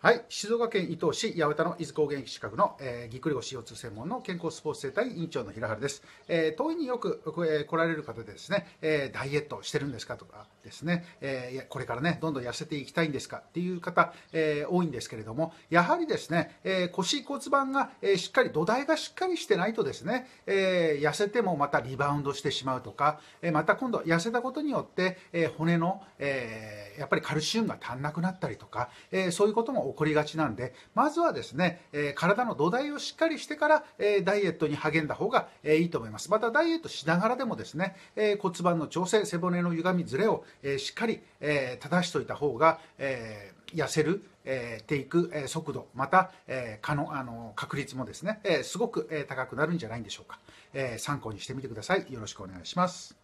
はい、静岡県伊東市八幡の伊豆高原駅近くの、えー、ぎっくり腰腰痛専門の健康スポーツ生態院長の平原です、えー、遠いによく、えー、来られる方でですね、えー、ダイエットしてるんですかとかですね、えー、これからねどんどん痩せていきたいんですかっていう方、えー、多いんですけれどもやはりですね、えー、腰骨盤が、えー、しっかり土台がしっかりしてないとですね、えー、痩せてもまたリバウンドしてしまうとか、えー、また今度痩せたことによって、えー、骨の、えー、やっぱりカルシウムが足んなくなったりとか、えー、そういうことも起こりがちなんでまずはですね、え体の土台をしっかりしてから、えダイエットに励んだ方が、えいいと思いますまたダイエットしながらでもですね、え骨盤の調整背骨の歪みずれを、えしっかり、え正しといた方が、え痩せるえー、ていく、え速度また、えー、可能あの確率もですね、えー、すごく、え高くなるんじゃないんでしょうか、え参考にしてみてくださいよろしくお願いします